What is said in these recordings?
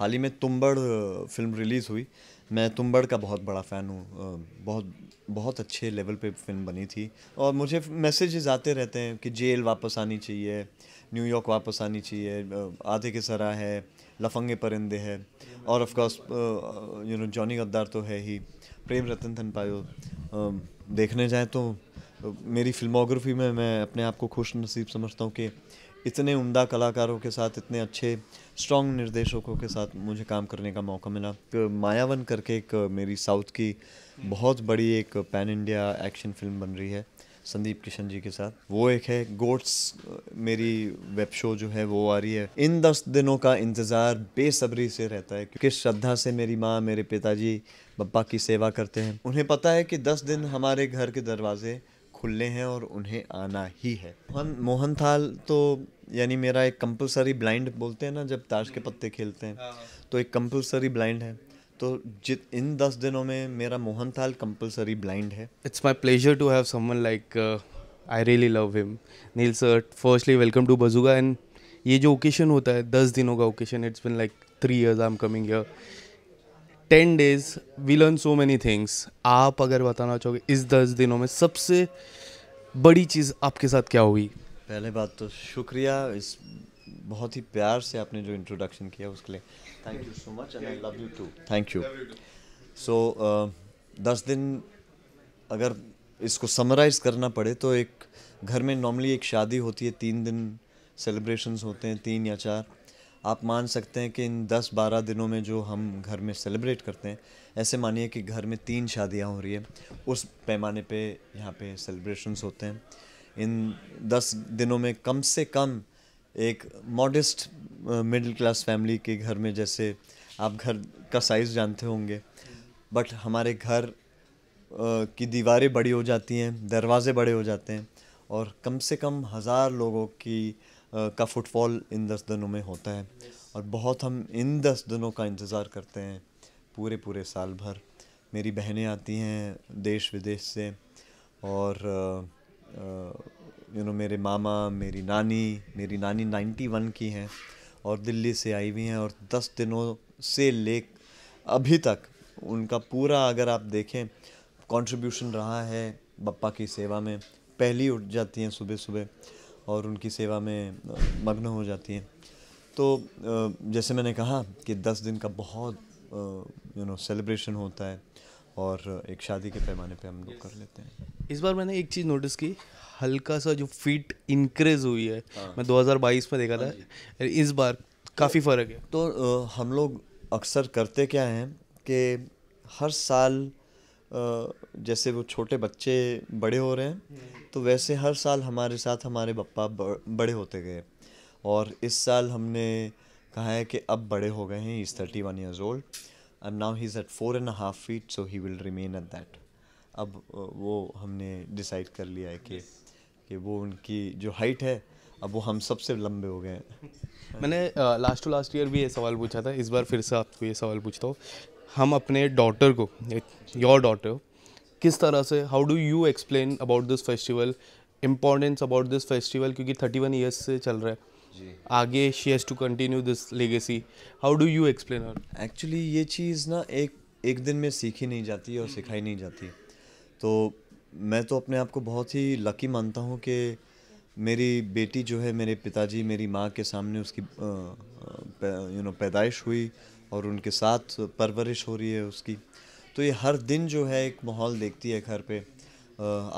हाल ही में Tumbbad film release हुई मैं तुम्बड़ का बहुत बड़ा फ़ैन हूँ बहुत बहुत अच्छे लेवल पे फिल्म बनी थी और मुझे मैसेजेस आते रहते हैं कि जेल वापस आनी चाहिए न्यूयॉर्क वापस आनी चाहिए आधे के सरा है लफंगे परिंदे है और of course you know Johnny Gaddaar तो है ही प्रेम रतन धन पायो देखने जाएँ तो मेरी फिल्मोग्राफी में मैं अपने आप को खुश नसीब समझता हूँ कि इतने उम्दा कलाकारों के साथ इतने अच्छे स्ट्रॉन्ग निर्देशकों के साथ मुझे काम करने का मौका मिला मायावन करके एक मेरी साउथ की बहुत बड़ी एक पैन इंडिया एक्शन फिल्म बन रही है संदीप किशन जी के साथ वो एक है गोट्स मेरी वेब शो जो है वो आ रही है इन दस दिनों का इंतज़ार बेसब्री से रहता है क्योंकि श्रद्धा से मेरी माँ मेरे पिताजी पप्पा की सेवा करते हैं उन्हें पता है कि दस दिन हमारे घर के दरवाजे खुले हैं और उन्हें आना ही है मोहन मोहन थाल तो यानी मेरा एक कंपलसरी ब्लाइंड बोलते हैं ना जब ताश के पत्ते खेलते हैं हाँ, हाँ। तो एक कंपलसरी ब्लाइंड है तो जित इन दस दिनों में मेरा मोहन थाल कंपलसरी ब्लाइंड है it's my pleasure to have someone like I really love him Neel sir firstly welcome to बजूगा एंड ये जो ओकेशन होता है दस दिनों का occasion it's been like three years I am coming year ten days we learn so many things आप अगर बताना चाहोगे इस दस दिनों में सबसे बड़ी चीज़ आपके साथ क्या हुई पहले बात तो शुक्रिया इस बहुत ही प्यार से आपने जो इंट्रोडक्शन किया उसके लिए thank you so much and I love you too thank you so दस दिन अगर इसको समराइज़ करना पड़े तो एक घर में नॉर्मली एक शादी होती है तीन दिन सेलिब्रेशंस होते हैं तीन या चार आप मान सकते हैं कि इन दस बारह दिनों में जो हम घर में सेलिब्रेट करते हैं ऐसे मानिए कि घर में तीन शादियाँ हो रही है उस पैमाने पे यहाँ पे सेलिब्रेशंस होते हैं इन दस दिनों में कम से कम एक मॉडेस्ट मिडिल क्लास फैमिली के घर में जैसे आप घर का साइज़ जानते होंगे बट हमारे घर uh, की दीवारें बड़ी हो जाती हैं दरवाज़े बड़े हो जाते हैं और कम से कम हज़ार लोगों की uh, का फुटफॉल इन दस दिनों में होता है और बहुत हम इन दस दिनों का इंतज़ार करते हैं पूरे पूरे साल भर मेरी बहनें आती हैं देश विदेश से और uh, यू uh, नो मेरे मामा मेरी नानी मेरी नानी 91 की हैं और दिल्ली से आई हुई हैं और 10 दिनों से ले अभी तक उनका पूरा अगर आप देखें कंट्रीब्यूशन रहा है बप्पा की सेवा में पहली उठ जाती हैं सुबह सुबह और उनकी सेवा में मग्न हो जाती हैं तो जैसे मैंने कहा कि दस दिन का बहुत यू नो सेलिब्रेशन होता है और एक शादी के पैमाने पे हम लोग कर लेते हैं इस बार मैंने एक चीज़ नोटिस की हल्का सा जो फीट इंक्रीज हुई है हाँ। मैं 2022 में देखा था हाँ इस बार काफ़ी तो, फ़र्क है तो हम लोग अक्सर करते क्या हैं कि हर साल जैसे वो छोटे बच्चे बड़े हो रहे हैं हम्म। तो वैसे हर साल हमारे साथ हमारे पप्पा बड़े होते गए और इस साल हमने कहा है कि अब बड़े हो गए हैं is thirty one years old and now he is at four and half feet so he will remain at that अब वो हमने डिसाइड कर लिया है कि कि वो उनकी जो हाइट है अब वो हम सबसे लंबे हो गए हैं मैंने लास्ट टू लास्ट ईयर भी ये सवाल पूछा था इस बार फिर से आपको ये सवाल पूछता हूँ हम अपने डॉटर को योर डॉटर किस तरह से how do you explain about this festival importance about this festival क्योंकि थर्टी वन ईयर्स से चल रहा है आगे she has to continue this legacy how do you explain actually ये चीज़ ना एक एक दिन में सीखी नहीं जाती और सिखाई नहीं जाती तो मैं तो अपने आप को बहुत ही लकी मानता हूँ कि मेरी बेटी जो है मेरे पिताजी मेरी माँ के सामने उसकी यू नो पैदाइश हुई और उनके साथ परवरिश हो रही है उसकी तो ये हर दिन जो है एक माहौल देखती है घर पे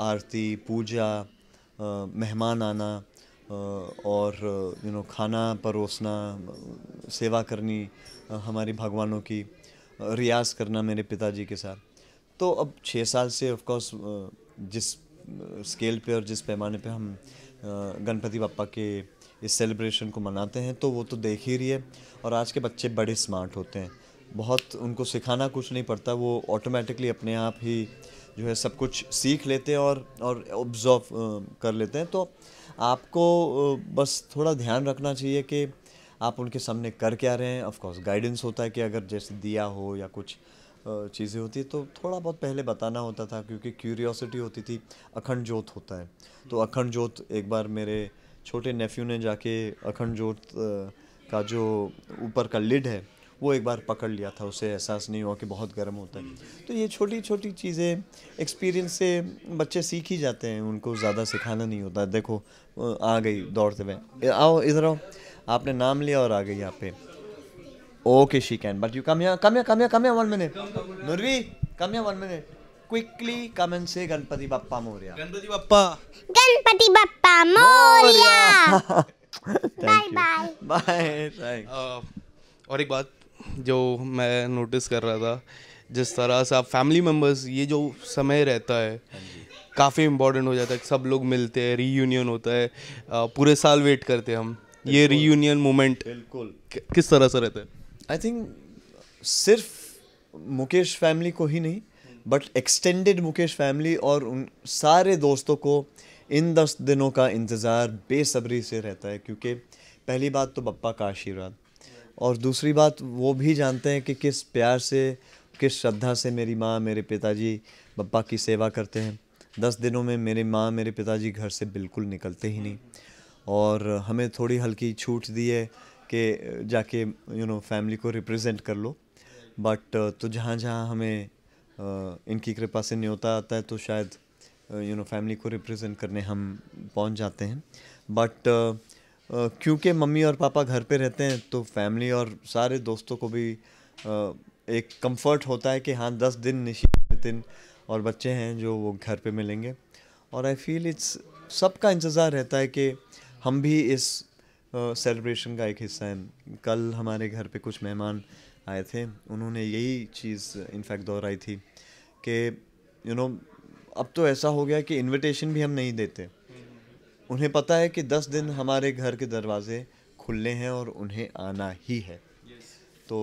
आरती पूजा मेहमान आना और यू नो खाना परोसना सेवा करनी हमारे भगवानों की रियाज करना मेरे पिताजी के साथ तो अब छः साल से ऑफकोर्स जिस स्केल पे और जिस पैमाने पे हम गणपति बापा के इस सेलिब्रेशन को मनाते हैं तो वो तो देख ही रही है और आज के बच्चे बड़े स्मार्ट होते हैं बहुत उनको सिखाना कुछ नहीं पड़ता वो ऑटोमेटिकली अपने आप ही जो है सब कुछ सीख लेते हैं और और ऑब्जॉर्व कर लेते हैं तो आपको बस थोड़ा ध्यान रखना चाहिए कि आप उनके सामने कर क्या रहे हैं ऑफ कोर्स गाइडेंस होता है कि अगर जैसे दिया हो या कुछ चीज़ें होती है तो थोड़ा बहुत पहले बताना होता था क्योंकि क्यूरियोसिटी होती थी अखंड जोत होता है तो हम्म। अखंड जोत एक बार मेरे छोटे नेफ्यू ने जाके अखंड जोत का जो ऊपर का लिड है वो एक बार पकड़ लिया था उसे एहसास नहीं हुआ कि बहुत गर्म होता है हम्म। तो ये छोटी छोटी चीज़ें एक्सपीरियंस से बच्चे सीख ही जाते हैं उनको ज़्यादा सिखाना नहीं होता देखो आ गई दौड़ते हुए आओ इधर आओ आपने नाम लिया और आ गई यहाँ पे okay she can but you come या कम या कम या कम या वन मिनट नुरवी कम या one minute quickly come and say Ganpati Bappa Morya Ganpati Bappa Ganpati Bappa Morya bye bye bye thanks और एक बात जो मैं नोटिस कर रहा था जिस तरह से आप फैमिली मेंबर्स ये जो समय रहता है हाँ काफ़ी इम्पोर्टेंट हो जाता है सब लोग मिलते हैं रीयूनियन होता है uh, पूरे साल वेट करते हैं हम ये रीयूनियन मोमेंट बिल्कुल किस तरह से रहता है आई थिंक सिर्फ मुकेश फैमिली को ही नहीं बट एक्सटेंडेड मुकेश फैमिली और उन सारे दोस्तों को इन दस दिनों का इंतज़ार बेसब्री से रहता है क्योंकि पहली बात तो पप्पा का आशीर्वाद और दूसरी बात वो भी जानते हैं कि किस प्यार से किस श्रद्धा से मेरी माँ मेरे पिताजी पप्पा की सेवा करते हैं दस दिनों में मेरे माँ मेरे पिताजी घर से बिल्कुल निकलते ही नहीं और हमें थोड़ी हल्की छूट दी है कि जाके यू नो फैमिली को रिप्रेजेंट कर लो बट uh, तो जहाँ जहाँ हमें uh, इनकी कृपा से न्योता आता है तो शायद यू नो फैमिली को रिप्रेजेंट करने हम पहुँच जाते हैं बट uh, क्योंकि मम्मी और पापा घर पे रहते हैं तो फैमिली और सारे दोस्तों को भी एक कंफर्ट होता है कि हाँ दस दिन निशी दिन और बच्चे हैं जो वो घर पे मिलेंगे और आई फील इट्स सबका इंतज़ार रहता है कि हम भी इस सेलिब्रेशन का एक हिस्सा है कल हमारे घर पे कुछ मेहमान आए थे उन्होंने यही चीज़ इनफैक्ट दोहराई थी कि यू नो अब तो ऐसा हो गया कि इनविटेशन भी हम नहीं देते उन्हें पता है कि दस दिन हमारे घर के दरवाजे खुले हैं और उन्हें आना ही है तो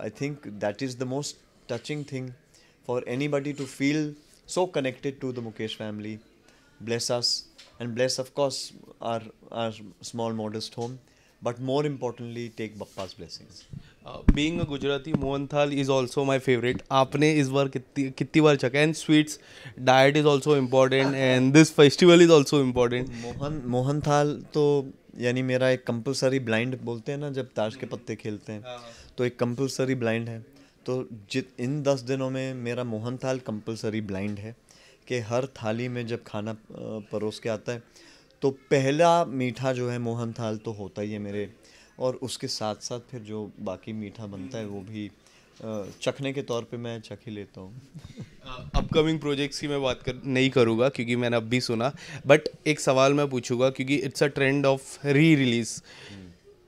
I think that is the most touching thing for anybody to feel so connected to the Mukesh family bless us and bless of course our our small modest home but more importantly take bappa's blessings being Gujarati mohanthal is also my favourite आपने इस बार कितनी कितनी बार चखा and sweets diet is also important and this festival is also important mohan mohanthal तो यानी मेरा एक कंपलसरी ब्लाइंड बोलते हैं ना जब ताश के पत्ते खेलते हैं हाँ। तो एक कंपलसरी ब्लाइंड है तो जित इन दस दिनों में मेरा मोहन थाल कंपलसरी ब्लाइंड है कि हर थाली में जब खाना परोस के आता है तो पहला मीठा जो है मोहन थाल तो होता ही है मेरे और उसके साथ साथ फिर जो बाकी मीठा बनता है वो भी चखने के तौर पे मैं चख ही लेता हूँ अपकमिंग प्रोजेक्ट्स की मैं बात कर नहीं करूँगा क्योंकि मैंने अब भी सुना बट एक सवाल मैं पूछूंगा क्योंकि it's a trend of re release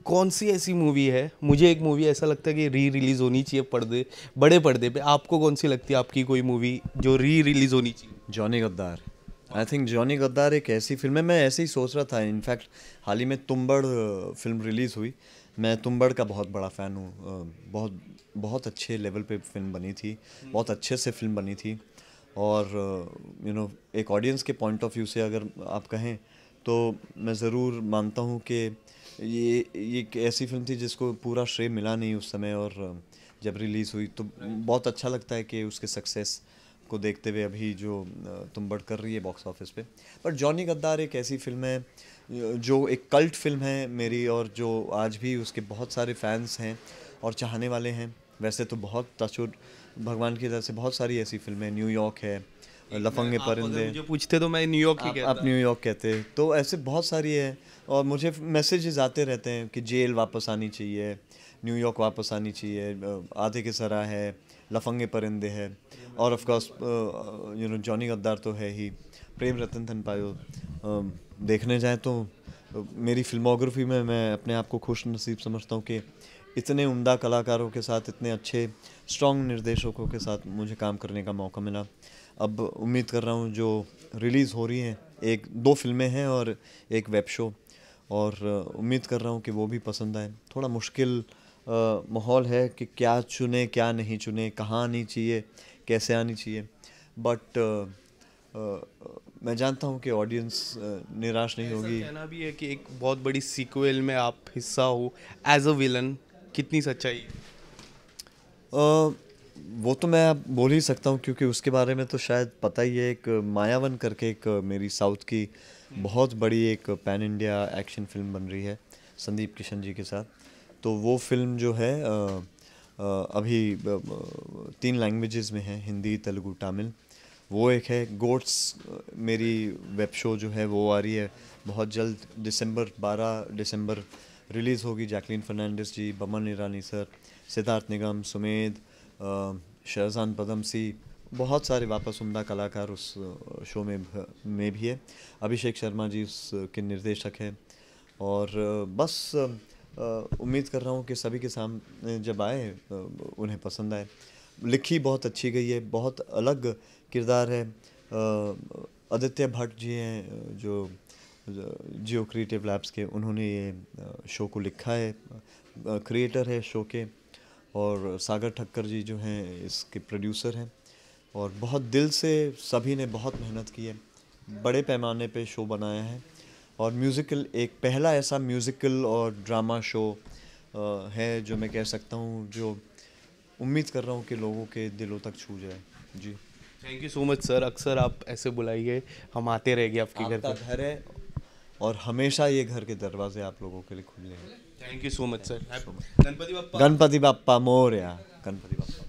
कौन सी ऐसी मूवी है मुझे एक मूवी ऐसा लगता है कि री रिलीज़ होनी चाहिए पर्दे बड़े पर्दे पे आपको कौन सी लगती है आपकी कोई मूवी जो री रिलीज़ होनी चाहिए जॉनी गद्दार आई थिंक जॉनी गद्दार एक ऐसी फिल्म है मैं ऐसे ही सोच रहा था इनफैक्ट हाल ही में तुम्बड़ फिल्म रिलीज़ हुई मैं तुम्बड़ का बहुत बड़ा फ़ैन हूँ uh, बहुत बहुत अच्छे लेवल पे फिल्म बनी थी बहुत अच्छे से फिल्म बनी थी और यू uh, नो एक ऑडियंस के पॉइंट ऑफ व्यू से अगर आप कहें तो मैं ज़रूर मानता हूँ कि ये ये एक ऐसी फिल्म थी जिसको पूरा श्रेय मिला नहीं उस समय और uh, जब रिलीज़ हुई तो बहुत अच्छा लगता है कि उसके सक्सेस को देखते हुए अभी जो तुम्बड़ कर रही है बॉक्स ऑफिस पे बट जॉनी गद्दार एक ऐसी फिल्म है जो एक कल्ट फिल्म है मेरी और जो आज भी उसके बहुत सारे फैंस हैं और चाहने वाले हैं वैसे तो बहुत तशुर भगवान की तरह से बहुत सारी ऐसी फिल्में न्यूयॉर्क है लफंगे परिंदे जो पूछते तो मैं न्यूयॉर्क ही कहता आप न्यूयॉर्क कहते तो ऐसे बहुत सारी है और मुझे मैसेजेस आते रहते हैं कि जेल वापस आनी चाहिए न्यूयॉर्क वापस आनी चाहिए आधे के सरा है लफंगे परिंदे है और of course you know Johnny Gaddaar तो है ही प्रेम रतन धन पायो देखने जाएँ तो मेरी फिल्मोग्राफी में मैं अपने आप को खुश नसीब समझता हूँ कि इतने उम्दा कलाकारों के साथ इतने अच्छे स्ट्रॉन्ग निर्देशकों के साथ मुझे काम करने का मौका मिला अब उम्मीद कर रहा हूँ जो रिलीज़ हो रही हैं एक दो फिल्में हैं और एक वेब शो और उम्मीद कर रहा हूँ कि वो भी पसंद आए थोड़ा मुश्किल माहौल है कि क्या चुने क्या नहीं चुने कहाँ आनी चाहिए कैसे आनी चाहिए बट मैं जानता हूँ कि ऑडियंस निराश नहीं होगी कहना भी है कि एक बहुत बड़ी सीक्वल में आप हिस्सा हो एज अ विलन कितनी सच्चाई वो तो मैं बोल ही सकता हूँ क्योंकि उसके बारे में तो शायद पता ही है एक मायावन करके एक मेरी साउथ की हम्म। बहुत बड़ी एक पैन इंडिया एक्शन फिल्म बन रही है संदीप किशन जी के साथ तो वो फिल्म जो है अभी तीन लैंग्वेजेस में है हिंदी तेलुगु तमिल वो एक है गोट्स मेरी वेब शो जो है वो आ रही है बहुत जल्द दिसंबर 12 दिसंबर रिलीज़ होगी जैकलिन फर्नांडिस जी बमन ईरानी सर सिद्धार्थ निगम सुमेध शहजान पदमसी बहुत सारे वापस उमदा कलाकार उस शो में में भी है अभिषेक शर्मा जी उसके निर्देशक हैं और बस उम्मीद कर रहा हूँ कि सभी के सामने जब आए उन्हें पसंद आए लिखी बहुत अच्छी गई है बहुत अलग किरदार है आदित्य भट्ट जी हैं जो जियो क्रिएटिव लैब्स के उन्होंने ये शो को लिखा है क्रिएटर है शो के और सागर ठक्कर जी जो हैं इसके प्रोड्यूसर हैं और बहुत दिल से सभी ने बहुत मेहनत की है बड़े पैमाने पे शो बनाया है और म्यूज़िकल एक पहला ऐसा म्यूज़िकल और ड्रामा शो है जो मैं कह सकता हूँ जो उम्मीद कर रहा हूँ कि लोगों के दिलों तक छू जाए जी thank you so much sir अक्सर आप ऐसे बुलाइए हम आते रहेंगे आपके घर का घर है और हमेशा ये घर के दरवाजे आप लोगों के लिए खुले हैं thank you so much sir Ganpati Bappa Ganpati Bappa Morya Ganpati Bappa